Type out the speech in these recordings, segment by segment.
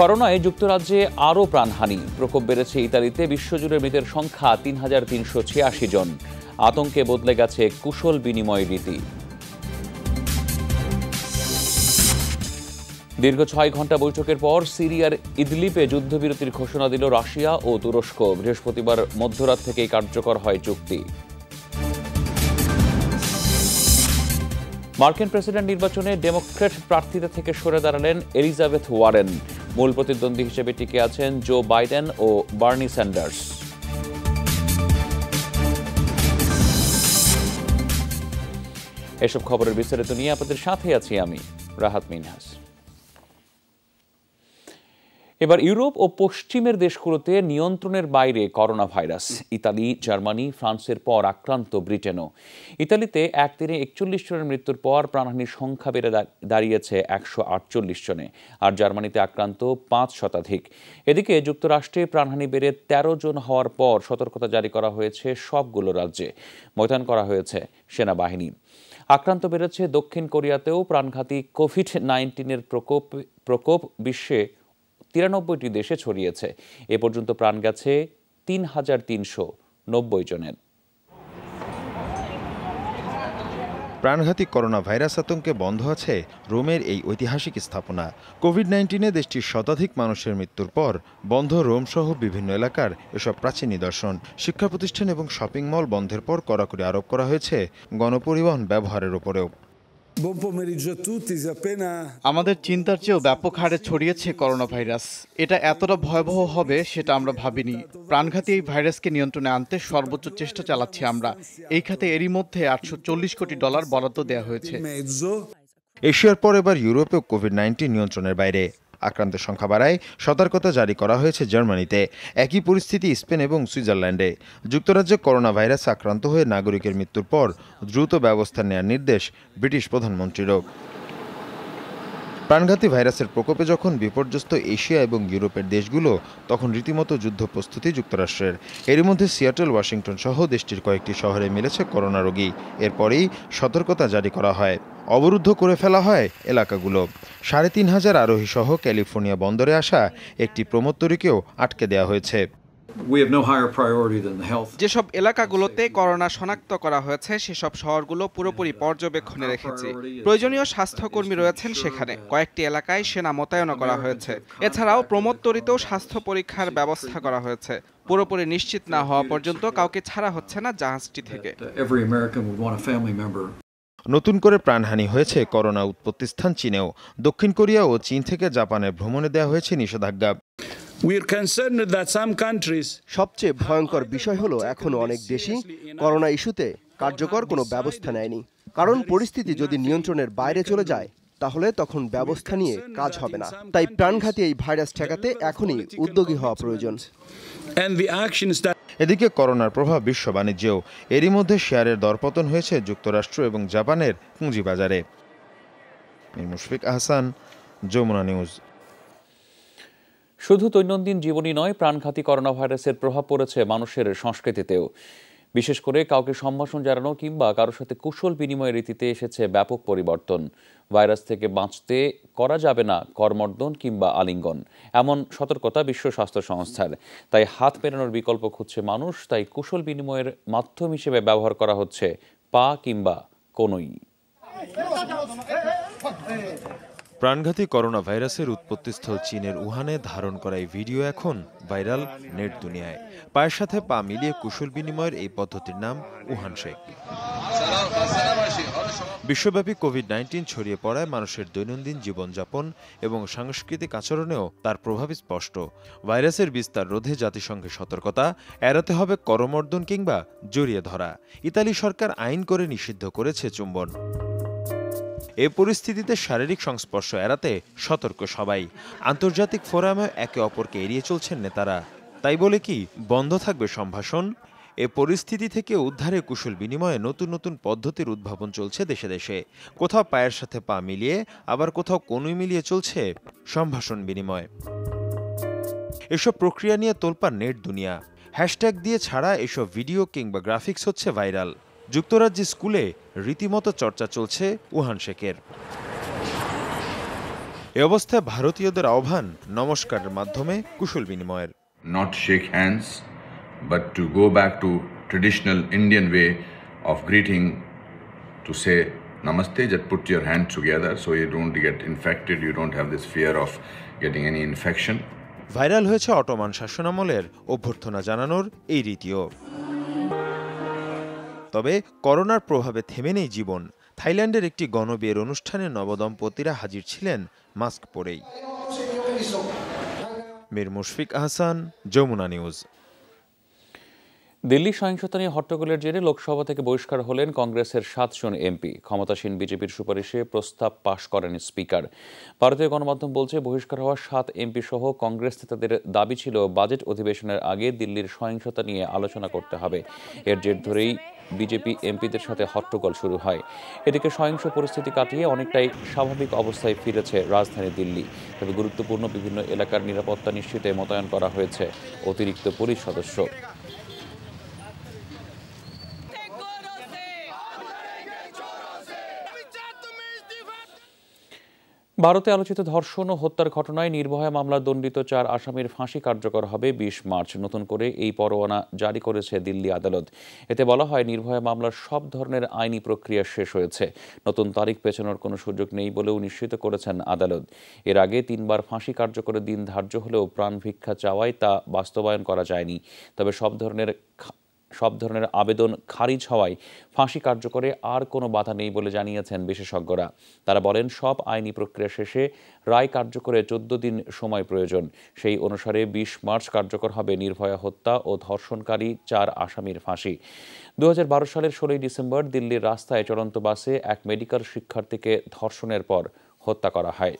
করোনায় যুক্তরাজ্যে আরও প্রাণহানি প্রকোপ বেড়েছে ইতালিতে বিশ্বজুড়ে মৃতের সংখ্যা তিন হাজার তিনশো ছিয়াশি জন আতঙ্কে বদলে গেছে কুশল বিনিময় রীতি দীর্ঘ ছয় ঘন্টা বৈঠকের পর সিরিয়ার ইদলিপে যুদ্ধবিরতির ঘোষণা দিল রাশিয়া ও তুরস্ক বৃহস্পতিবার মধ্যরাত থেকেই কার্যকর হয় চুক্তি মার্কিন প্রেসিডেন্ট নির্বাচনে ডেমোক্রেট প্রার্থীদের থেকে সরে দাঁড়ালেন এলিজাবেথ ওয়ারেন মূল প্রতিদ্বন্দ্বী হিসেবে টিকে আছেন জো বাইডেন ও বার্নি স্যান্ডার্স এসব খবরের বিস্তারিত নিয়ে আপনাদের সাথে আছি আমি রাহাত মিনহাস এবার ইউরোপ ও পশ্চিমের দেশগুলোতে নিয়ন্ত্রণের বাইরে করোনা ভাইরাস ইতালি জার্মানি ফ্রান্সের পর আক্রান্ত ব্রিটেনও ইতালিতে একদিনে একচল্লিশ জনের মৃত্যুর পর প্রাণহানির সংখ্যা বেড়ে দাঁড়িয়েছে একশো আটচল্লিশ জনে আর জার্মানিতে আক্রান্ত পাঁচ শতাধিক এদিকে যুক্তরাষ্ট্রে প্রাণহানি বেড়ে তেরো জন হওয়ার পর সতর্কতা জারি করা হয়েছে সবগুলো রাজ্যে ময়দান করা হয়েছে সেনাবাহিনী আক্রান্ত বেড়েছে দক্ষিণ কোরিয়াতেও প্রাণঘাতী কোভিড নাইন্টিনের প্রকোপ প্রকোপ বিশ্বে তিরানব্বইটি দেশে ছড়িয়েছে এ পর্যন্ত প্রাণ গেছে তিন হাজার তিনশো নব্বই জনের প্রাণঘাতী করোনা ভাইরাস আতঙ্কে বন্ধ আছে রোমের এই ঐতিহাসিক স্থাপনা কোভিড নাইন্টিনে দেশটির শতাধিক মানুষের মৃত্যুর পর বন্ধ রোম সহ বিভিন্ন এলাকার এসব প্রাচীন নিদর্শন শিক্ষা প্রতিষ্ঠান এবং শপিং মল বন্ধের পর কড়াকড়ি আরোপ করা হয়েছে গণপরিবহন ব্যবহারের উপরেও আমাদের চিন্তার চেয়েও ব্যাপক হারে ছড়িয়েছে করোনা ভাইরাস এটা এতটা ভয়াবহ হবে সেটা আমরা ভাবিনি প্রাণঘাতী এই ভাইরাসকে নিয়ন্ত্রণে আনতে সর্বোচ্চ চেষ্টা চালাচ্ছি আমরা এই খাতে এরই মধ্যে আটশো কোটি ডলার বরাদ্দ দেওয়া হয়েছে এশিয়ার পর এবার ইউরোপেও কোভিড নাইন্টিন নিয়ন্ত্রণের বাইরে আক্রান্তের সংখ্যা বাড়ায় সতর্কতা জারি করা হয়েছে জার্মানিতে একই পরিস্থিতি স্পেন এবং সুইজারল্যান্ডে যুক্তরাজ্যে করোনা ভাইরাস আক্রান্ত হয়ে নাগরিকের মৃত্যুর পর দ্রুত ব্যবস্থা নেয়ার নির্দেশ ব্রিটিশ প্রধানমন্ত্রীরও প্রাণঘাতী ভাইরাসের প্রকোপে যখন বিপর্যস্ত এশিয়া এবং ইউরোপের দেশগুলো তখন রীতিমতো যুদ্ধ প্রস্তুতি যুক্তরাষ্ট্রের এরই মধ্যে সিয়াটেল ওয়াশিংটন সহ দেশটির কয়েকটি শহরে মিলেছে করোনা রোগী এরপরেই সতর্কতা জারি করা হয় অবরুদ্ধ করে ফেলা হয় এলাকাগুলো সাড়ে তিন হাজার আরোহী সহ ক্যালিফোর্নিয়া বন্দরে আসা একটি প্রমোত্তরীকেও আটকে দেওয়া হয়েছে যেসব এলাকাগুলোতে করোনা শনাক্ত করা হয়েছে সেসব শহরগুলো পুরোপুরি পর্যবেক্ষণে রেখেছি প্রয়োজনীয় স্বাস্থ্যকর্মী রয়েছেন সেখানে কয়েকটি এলাকায় সেনা মোতায়েন করা হয়েছে এছাড়াও প্রমোত্তরিত স্বাস্থ্য পরীক্ষার ব্যবস্থা করা হয়েছে পুরোপুরি নিশ্চিত না হওয়া পর্যন্ত uh, কাউকে ছাড়া হচ্ছে না জাহাজটি থেকে uh, নতুন করে প্রাণহানি হয়েছে করোনা উৎপত্তিস্থান চীনেও দক্ষিণ কোরিয়া ও চীন থেকে জাপানে ভ্রমণে দেওয়া হয়েছে নিষেধাজ্ঞা সবচেয়ে ভয়ঙ্কর বিষয় হলো এখন অনেক দেশই করোনা ইস্যুতে কার্যকর কোনো ব্যবস্থা নেয়নি কারণ পরিস্থিতি যদি নিয়ন্ত্রণের বাইরে চলে যায় তাহলে তখন ব্যবস্থা নিয়ে কাজ হবে না তাই প্রাণঘাতী এই ভাইরাস ঠেকাতে এখনই উদ্যোগী হওয়া প্রয়োজন এদিকে করোনার প্রভাব বিশ্ব বাণিজ্যেও এরই মধ্যে শেয়ারের দরপতন হয়েছে যুক্তরাষ্ট্র এবং জাপানের পুঁজিবাজারে মুশফিক আহসান যমুনা নিউজ শুধু দৈনন্দিন জীবনই নয় প্রাণঘাতী করোনা ভাইরাসের প্রভাব পড়েছে মানুষের সংস্কৃতিতেও বিশেষ করে কাউকে সম্ভাষণ জানানো কিংবা কারোর সাথে কুশল বিনিময় রীতিতে এসেছে ব্যাপক পরিবর্তন ভাইরাস থেকে বাঁচতে করা যাবে না কর্মর্দন কিংবা আলিঙ্গন এমন সতর্কতা বিশ্ব স্বাস্থ্য সংস্থার তাই হাত পেরানোর বিকল্প খুঁজছে মানুষ তাই কুশল বিনিময়ের মাধ্যম হিসেবে ব্যবহার করা হচ্ছে পা কিংবা কোনোই প্রাণঘাতী করোনা ভাইরাসের উৎপত্তিস্থল চীনের উহানে ধারণ করা এই ভিডিও এখন ভাইরাল নেট দুনিয়ায় পায়ের সাথে পা মিলিয়ে কুশল বিনিময়ের এই পদ্ধতির নাম উহান শেখ বিশ্বব্যাপী কোভিড নাইন্টিন ছড়িয়ে পড়ায় মানুষের দৈনন্দিন জীবনযাপন এবং সাংস্কৃতিক আচরণেও তার প্রভাব স্পষ্ট ভাইরাসের বিস্তার রোধে জাতিসংঘের সতর্কতা এড়াতে হবে করমর্দন কিংবা জড়িয়ে ধরা ইতালি সরকার আইন করে নিষিদ্ধ করেছে চুম্বন এ পরিস্থিতিতে শারীরিক সংস্পর্শ এড়াতে সতর্ক সবাই আন্তর্জাতিক ফোরামে একে অপরকে এড়িয়ে চলছেন নেতারা তাই বলে কি বন্ধ থাকবে সম্ভাষণ এ পরিস্থিতি থেকে উদ্ধারে কুশল বিনিময়ে নতুন নতুন পদ্ধতির উদ্ভাবন চলছে দেশে দেশে কোথাও পায়ের সাথে পা মিলিয়ে আবার কোথাও কনুই মিলিয়ে চলছে সম্ভাষণ বিনিময় এসব প্রক্রিয়া নিয়ে তোলপার নেট দুনিয়া হ্যাশট্যাগ দিয়ে ছাড়া এসব ভিডিও কিংবা গ্রাফিক্স হচ্ছে ভাইরাল যুক্তরাজ্যে স্কুলে রীতিমতো চর্চা চলছে উহান শেখের এ অবস্থায় ভারতীয়দের আহ্বান নমস্কারের মাধ্যমে কুশল বিনিময়ের not shake hands but to go back to traditional Indian way of greeting to say namaste just put your hand together সো you don't get infected you don't have this fear of getting any infection viral হয়েছে Ottoman শাসনামলের অভ্যর্থনা জানানোর এই রীতিও তবে করোনার প্রভাবে থেমে নেই জীবন থাইল্যান্ডের একটি গণবিয়ের অনুষ্ঠানে নবদম্পতিরা হাজির ছিলেন মাস্ক পরেই মির মুশফিক আহসান যমুনা নিউজ দিল্লি সহিংসতা নিয়ে হট্টগোলের জেরে লোকসভা থেকে বহিষ্কার হলেন কংগ্রেসের সাতজন এমপি ক্ষমতাসীন বিজেপির সুপারিশে প্রস্তাব পাশ করেন স্পিকার ভারতীয় গণমাধ্যম বলছে বহিষ্কার হওয়া সাত এমপি সহ কংগ্রেস নেতাদের দাবি ছিল বাজেট অধিবেশনের আগে দিল্লির সহিংসতা নিয়ে আলোচনা করতে হবে এর জের ধরেই বিজেপি এমপিদের সাথে হট্টগোল শুরু হয় এদিকে সহিংস পরিস্থিতি কাটিয়ে অনেকটাই স্বাভাবিক অবস্থায় ফিরেছে রাজধানী দিল্লি তবে গুরুত্বপূর্ণ বিভিন্ন এলাকার নিরাপত্তা নিশ্চিতে মোতায়েন করা হয়েছে অতিরিক্ত পুলিশ সদস্য ভারতে আলোচিত ধর্ষণ ও হত্যার ঘটনায় নির্ভয়া মামলা দণ্ডিত চার আসামির ফাঁসি কার্যকর হবে বিশ মার্চ নতুন করে এই পরোয়ানা জারি করেছে দিল্লি আদালত এতে বলা হয় নির্ভয়া মামলার সব ধরনের আইনি প্রক্রিয়া শেষ হয়েছে নতুন তারিখ পেছানোর কোনো সুযোগ নেই বলেও নিশ্চিত করেছেন আদালত এর আগে তিনবার ফাঁসি কার্যকরের দিন ধার্য হলেও প্রাণভিক্ষা চাওয়ায় তা বাস্তবায়ন করা যায়নি তবে সব ধরনের সব ধরনের আবেদন খারিজ হওয়ায় ফাঁসি কার্যকরে আর কোনো বাধা নেই বলে জানিয়েছেন বিশেষজ্ঞরা তারা বলেন সব আইনি প্রক্রিয়া শেষে রায় কার্যকরে চোদ্দ দিন সময় প্রয়োজন সেই অনুসারে বিশ মার্চ কার্যকর হবে নির্ভয়া হত্যা ও ধর্ষণকারী চার আসামির ফাঁসি দু সালের ষোলোই ডিসেম্বর দিল্লির রাস্তায় চলন্ত বাসে এক মেডিকেল শিক্ষার্থীকে ধর্ষণের পর হত্যা করা হয়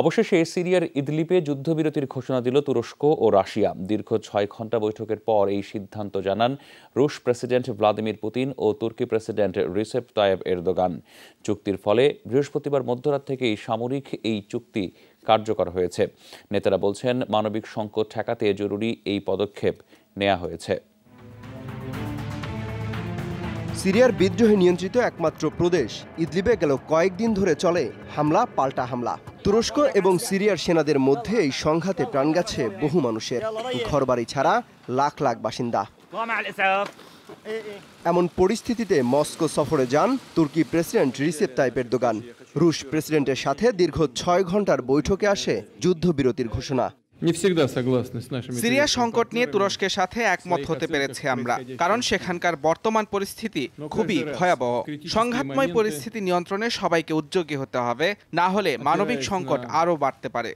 অবশেষে সিরিয়ার ইদলিপে যুদ্ধবিরতির ঘোষণা দিল তুরস্ক ও রাশিয়া দীর্ঘ ছয় ঘণ্টা বৈঠকের পর এই সিদ্ধান্ত জানান রুশ প্রেসিডেন্ট ভ্লাদিমির পুতিন ও তুর্কি প্রেসিডেন্ট রিসেপ তায়েব এরদোগান চুক্তির ফলে বৃহস্পতিবার মধ্যরাত থেকেই সামরিক এই চুক্তি কার্যকর হয়েছে নেতারা বলছেন মানবিক সংকট ঠেকাতে জরুরি এই পদক্ষেপ নেওয়া হয়েছে সিরিয়ার বিদ্রোহে নিয়ন্ত্রিত একমাত্র প্রদেশ ইদলিবে গেল কয়েকদিন ধরে চলে হামলা পাল্টা হামলা তুরস্ক এবং সিরিয়ার সেনাদের মধ্যে এই সংঘাতে প্রাণ গেছে বহু মানুষের ঘরবাড়ি ছাড়া লাখ লাখ বাসিন্দা এমন পরিস্থিতিতে মস্কো সফরে যান তুর্কি প্রেসিডেন্ট রিসেপ তাইপ এরদোগান রুশ প্রেসিডেন্টের সাথে দীর্ঘ ছয় ঘন্টার বৈঠকে আসে যুদ্ধবিরতির ঘোষণা সিরিয়া সংকট নিয়ে তুরস্কের সাথে একমত হতে পেরেছে আমরা কারণ সেখানকার বর্তমান পরিস্থিতি খুবই ভয়াবহ সংঘাতময় পরিস্থিতি নিয়ন্ত্রণে সবাইকে উদ্যোগী হতে হবে না হলে মানবিক সংকট আরও বাড়তে পারে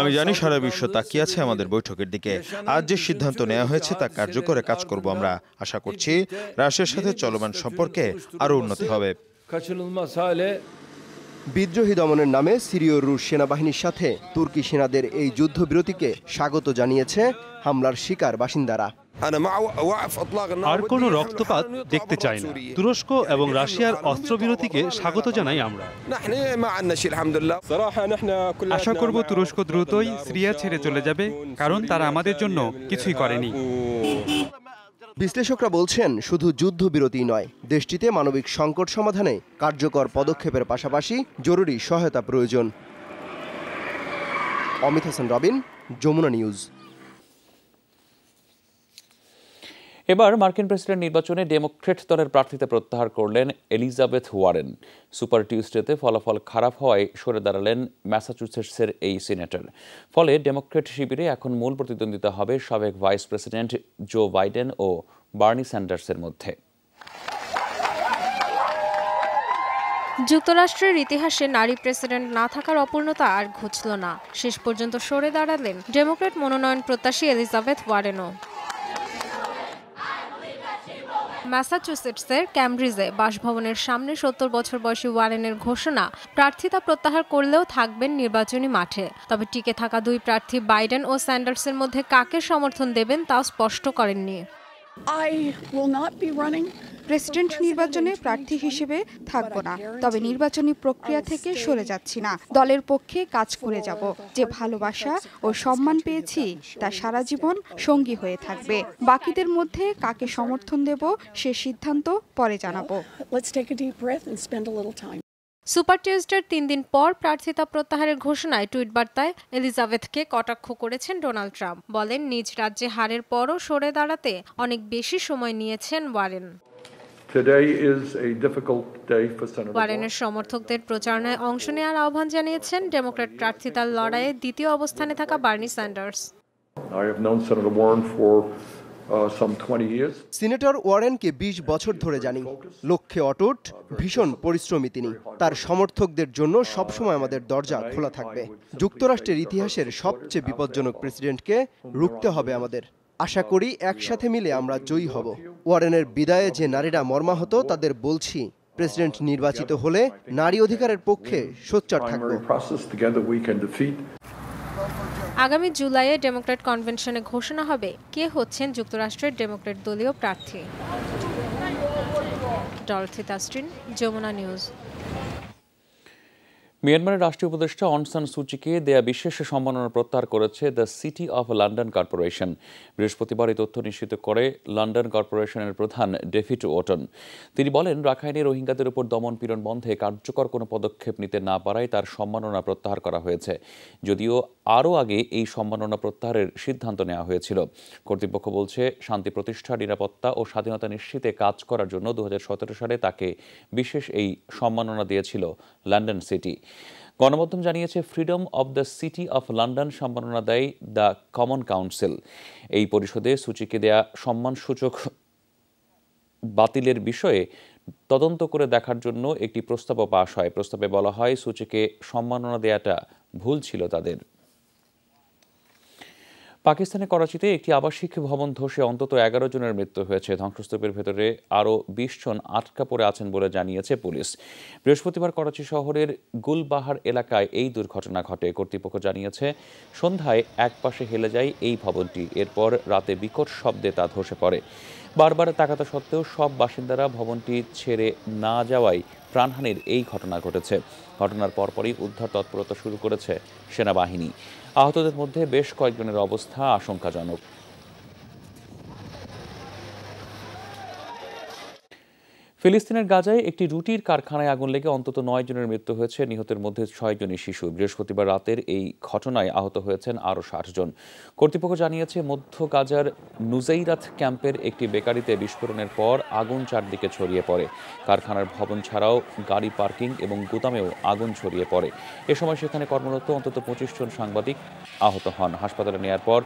আমি জানি সারা বিশ্ব তাকিয়ে আছে আমাদের বৈঠকের দিকে আজ যে সিদ্ধান্ত নেওয়া হয়েছে তা কার্যকরে কাজ করব আমরা আশা করছি রাশিয়ার সাথে চলমান সম্পর্কে আরও উন্নতি হবে বিদ্রোহী দমনের নামে সিরিয় রুশ সেনাবাহিনীর সাথে তুর্কি সেনাদের এই যুদ্ধবিরতিকে স্বাগত জানিয়েছে হামলার শিকার বাসিন্দারা আর কোন রক্তপাত দেখতে চাই না তুরস্ক এবং রাশিয়ার অস্ত্রবিরতিকে স্বাগত জানাই আমরা আশা করব তুরস্ক দ্রুতই সিরিয়া ছেড়ে চলে যাবে কারণ তারা আমাদের জন্য কিছুই করেনি বিশ্লেষকরা বলছেন শুধু যুদ্ধবিরতি নয় দেশটিতে মানবিক সংকট সমাধানে কার্যকর পদক্ষেপের পাশাপাশি জরুরি সহায়তা প্রয়োজন অমিত হাসান রবিন যমুনা নিউজ এবার মার্কিন প্রেসিডেন্ট নির্বাচনে ডেমোক্রেট দলের প্রার্থীতে প্রত্যাহার করলেন এলিজাবেথ ওয়ারেন সুপার টিউসডেতে ফলাফল খারাপ হওয়ায় সরে দাঁড়ালেন ম্যাসাচুসেটসের এই সিনেটর ফলে ডেমোক্রেট শিবিরে এখন মূল প্রতিদ্বন্দ্বিতা হবে সাবেক ভাইস প্রেসিডেন্ট জো বাইডেন ও বার্নি স্যান্ডার্সের মধ্যে যুক্তরাষ্ট্রের ইতিহাসে নারী প্রেসিডেন্ট না থাকার অপূর্ণতা আর ঘুচল না শেষ পর্যন্ত সরে দাঁড়ালেন ডেমোক্রেট মনোনয়ন প্রত্যাশী এলিজাবেথ ওয়ারেনও ম্যাসাচুসেটসের ক্যামব্রিজে বাসভবনের সামনে সত্তর বছর বয়সী ওয়ারেনের ঘোষণা প্রার্থিতা প্রত্যাহার করলেও থাকবেন নির্বাচনী মাঠে তবে টিকে থাকা দুই প্রার্থী বাইডেন ও স্যান্ডার্সের মধ্যে কাকে সমর্থন দেবেন তাও স্পষ্ট করেননি প্রেসিডেন্ট নির্বাচনে প্রার্থী হিসেবে থাকব না তবে নির্বাচনী প্রক্রিয়া থেকে সরে যাচ্ছি না দলের পক্ষে কাজ করে যাব যে ভালোবাসা ও সম্মান পেয়েছি তা সারা জীবন সঙ্গী হয়ে থাকবে বাকিদের মধ্যে কাকে সমর্থন দেব সে সিদ্ধান্ত পরে জানাবো সুপার টিউজডের তিন দিন পর প্রার্থিতা প্রত্যাহারের ঘোষণায় টুইট বার্তায় এলিজাবেথকে কটাক্ষ করেছেন ডোনাল্ড ট্রাম্প বলেন নিজ রাজ্যে হারের পরও সরে দাঁড়াতে অনেক বেশি সময় নিয়েছেন ওয়ারেন ওয়ারেনের সমর্থকদের প্রচারণায় অংশ নেওয়ার আহ্বান জানিয়েছেন ডেমোক্রেট প্রার্থিতার লড়াইয়ে দ্বিতীয় অবস্থানে থাকা Bernie Sanders I have known Senator Warren for Uh, senator ওয়ারেনকে বিশ বছর ধরে জানি লক্ষ্যে অটুট ভীষণ পরিশ্রমী তিনি তার সমর্থকদের জন্য সবসময় আমাদের দরজা খোলা থাকবে যুক্তরাষ্ট্রের ইতিহাসের সবচেয়ে বিপজ্জনক প্রেসিডেন্টকে রুখতে হবে আমাদের আশা করি একসাথে মিলে আমরা জয়ী হব ওয়ারেনের বিদায়ে যে নারীরা মর্মাহত তাদের বলছি প্রেসিডেন্ট নির্বাচিত হলে নারী অধিকারের পক্ষে সোচ্চার থাকবে আগামী জুলাইয়ে ডেমোক্র্যাট কনভেনশনে ঘোষণা হবে কে হচ্ছেন যুক্তরাষ্ট্রের ডেমোক্র্যাট দলীয় প্রার্থী ডলথি তাস্ট্রিন যমুনা নিউজ মিয়ানমারের রাষ্ট্রীয় উপদেষ্টা অনসান সুচিকে দেয়া বিশেষ সম্মাননা প্রত্যাহার করেছে the city of London corporation বৃহস্পতিবার এই তথ্য নিশ্চিত করে লন্ডন কর্পোরেশনের প্রধান ডেভিড ওটন তিনি বলেন রাখাইনে রোহিঙ্গাদের উপর দমন পীড়ন বন্ধে কার্যকর কোনো পদক্ষেপ নিতে না পারায় তার সম্মাননা প্রত্যাহার করা হয়েছে যদিও আরও আগে এই সম্মাননা প্রত্যাহারের সিদ্ধান্ত নেওয়া হয়েছিল কর্তৃপক্ষ বলছে শান্তি প্রতিষ্ঠা নিরাপত্তা ও স্বাধীনতা নিশ্চিতে কাজ করার জন্য দু সালে তাকে বিশেষ এই সম্মাননা দিয়েছিল লন্ডন সিটি গণমাধ্যম জানিয়েছে freedom of the city of London সম্মাননা দেয় দ্য কমন কাউন্সিল এই পরিষদে সূচিকে দেয়া সম্মানসূচক বাতিলের বিষয়ে তদন্ত করে দেখার জন্য একটি প্রস্তাবও পাশ হয় প্রস্তাবে বলা হয় সূচিকে সম্মাননা দেয়াটা ভুল ছিল তাদের পাকিস্তানের করাচিতে একটি আবাসিক ভবন ধসে অন্তত এগারো জনের মৃত্যু হয়েছে ধ্বংসস্তূপের ভেতরে আরও বিশ জন আটকা পড়ে আছেন বলে জানিয়েছে পুলিশ বৃহস্পতিবার করাচি শহরের গুলবাহার এলাকায় এই দুর্ঘটনা ঘটে কর্তৃপক্ষ জানিয়েছে সন্ধ্যায় একপাশে হেলে যায় এই ভবনটি এরপর রাতে বিকট শব্দে তা ধসে পড়ে বারবার তাকাতা সত্ত্বেও সব বাসিন্দারা ভবনটি ছেড়ে না যাওয়ায় প্রাণহানির এই ঘটনা ঘটেছে ঘটনার পরপরই উদ্ধার তৎপরতা শুরু করেছে সেনাবাহিনী আহতদের মধ্যে বেশ কয়েকজনের অবস্থা আশঙ্কাজনক ফিলিস্তিনের গাজায় একটি রুটির কারখানায় আগুন লেগে অন্তত নয় জনের মৃত্যু হয়েছে নিহতের মধ্যে ছয় জনই শিশু বৃহস্পতিবার রাতের এই ঘটনায় আহত হয়েছেন আরও ষাট জন কর্তৃপক্ষ জানিয়েছে মধ্য গাজার নুজাইরাথ ক্যাম্পের একটি বেকারিতে বিস্ফোরণের পর আগুন চারদিকে ছড়িয়ে পড়ে কারখানার ভবন ছাড়াও গাড়ি পার্কিং এবং গুদামেও আগুন ছড়িয়ে পড়ে এ সময় সেখানে কর্মরত অন্তত পঁচিশ জন সাংবাদিক আহত হন হাসপাতালে নেওয়ার পর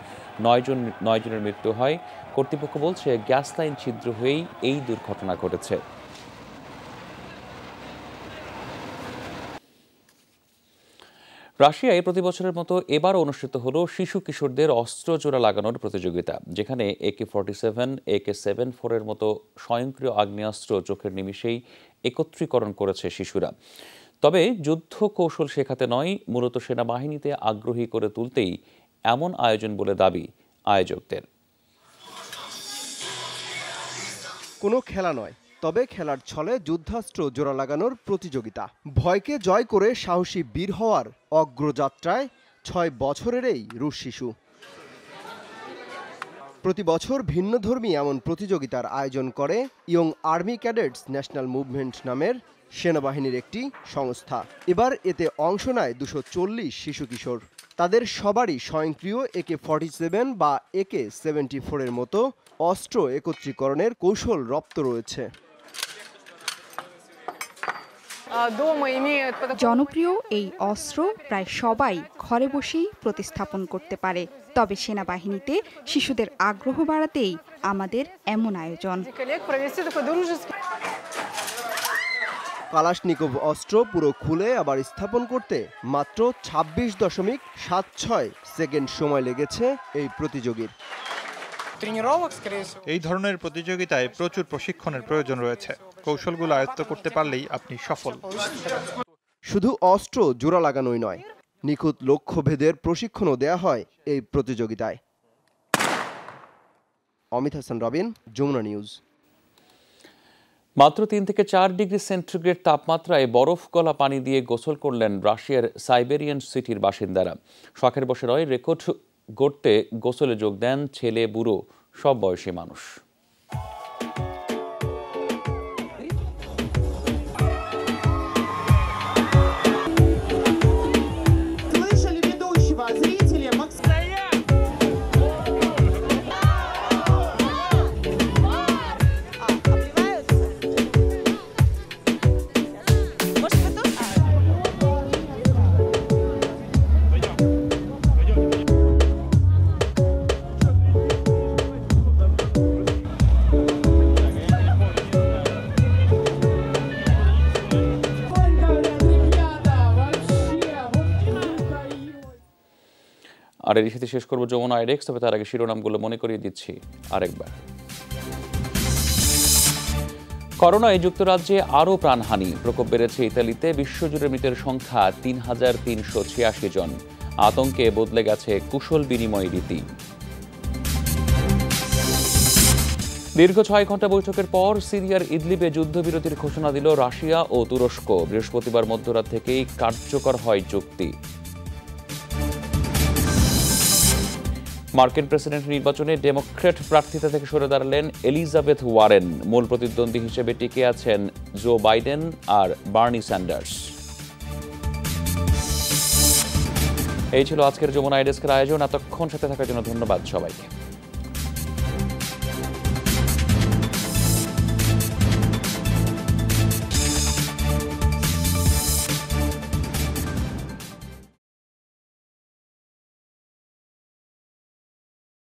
নয়জন জনের মৃত্যু হয় কর্তৃপক্ষ বলছে গ্যাস লাইন ছিদ্র হয়েই এই দুর্ঘটনা ঘটেছে রাশিয়ায় প্রতি বছরের মতো এবারও অনুষ্ঠিত হলো শিশু কিশোরদের অস্ত্র জোড়া লাগানোর প্রতিযোগিতা যেখানে একে ফর্টি সেভেন একে সেভেন ফোরের মতো স্বয়ংক্রিয় আগ্নেয়াস্ত্র চোখের নিমিষেই একত্রীকরণ করেছে শিশুরা তবে যুদ্ধ কৌশল শেখাতে নয় মূলত সেনাবাহিনীতে আগ্রহী করে তুলতেই এমন আয়োজন বলে দাবি আয়োজকদের কোনো খেলা নয় তবে খেলার ছলে যুদ্ধাস্ত্র জোড়া লাগানোর প্রতিযোগিতা ভয়কে জয় করে সাহসী বীর হওয়ার অগ্রযাত্রায় ছয় বছরের এই রুশ শিশু প্রতি বছর ভিন্নধর্মী এমন প্রতিযোগিতার আয়োজন করে young army cadets national movement নামের সেনাবাহিনীর একটি সংস্থা এবার এতে অংশ নেয় দুশো চল্লিশ শিশু কিশোর তাদের সবারই স্বয়ংক্রিয় একে ফর্টি সেভেন বা একে সেভেন্টি ফোরের মতো অস্ত্র একত্রীকরণের কৌশল রপ্ত রয়েছে জনপ্রিয় এই অস্ত্র প্রায় সবাই ঘরে বসেই প্রতিস্থাপন করতে পারে তবে সেনাবাহিনীতে শিশুদের আগ্রহ বাড়াতেই আমাদের এমন আয়োজন কালাশনিকোভ অস্ত্র পুরো খুলে আবার স্থাপন করতে মাত্র ছাব্বিশ দশমিক সাত ছয় সেকেন্ড সময় লেগেছে এই প্রতিযোগীর тренировок, скорее всего. এই ধরনের প্রতিযোগিতায় প্রচুর প্রশিক্ষণের প্রয়োজন রয়েছে কৌশলগুলো আয়ত্ত করতে পারলেই আপনি সফল শুধু অস্ত্র জোড়া লাগানোই নয় নিখুঁত লক্ষ্যভেদের প্রশিক্ষণও দেয়া হয় এই প্রতিযোগিতায় অমিত হাসান রবিন যমুনা নিউজ মাত্র তিন থেকে চার ডিগ্রি সেন্টিগ্রেড তাপমাত্রায় বরফ গলা পানি দিয়ে গোসল করলেন রাশিয়ার সাইবেরিয়ান সিটির বাসিন্দারা শখের বসে রয় রেকর্ড গড়তে গোসলে যোগ দেন ছেলে বুড়ো সব বয়সী মানুষ আর এর সাথে শেষ করবো যমুনা আইডেক্স তবে তার আগে শিরোনামগুলো মনে করিয়ে দিচ্ছি আরেকবার করোনায় যুক্তরাজ্যে আরও প্রাণহানি প্রকোপ বেড়েছে ইতালিতে বিশ্বজুড়ে মৃতের সংখ্যা তিন হাজার তিনশো ছিয়াশি জন আতঙ্কে বদলে গেছে কুশল বিনিময় রীতি দীর্ঘ ছয় ঘন্টা বৈঠকের পর সিরিয়ার ইদলিবে যুদ্ধবিরতির ঘোষণা দিল রাশিয়া ও তুরস্ক বৃহস্পতিবার মধ্যরাত থেকেই কার্যকর হয় চুক্তি মার্কিন প্রেসিডেন্ট নির্বাচনে ডেমোক্রেট প্রার্থীতা থেকে সরে দাঁড়ালেন এলিজাবেথ ওয়ারেন মূল প্রতিদ্বন্দ্বী হিসেবে টিকে আছেন জো বাইডেন আর বার্নি স্যান্ডার্স এই ছিল আজকের যমুনা আইডেস্কের আয়োজন এতক্ষণ সাথে থাকার জন্য ধন্যবাদ সবাইকে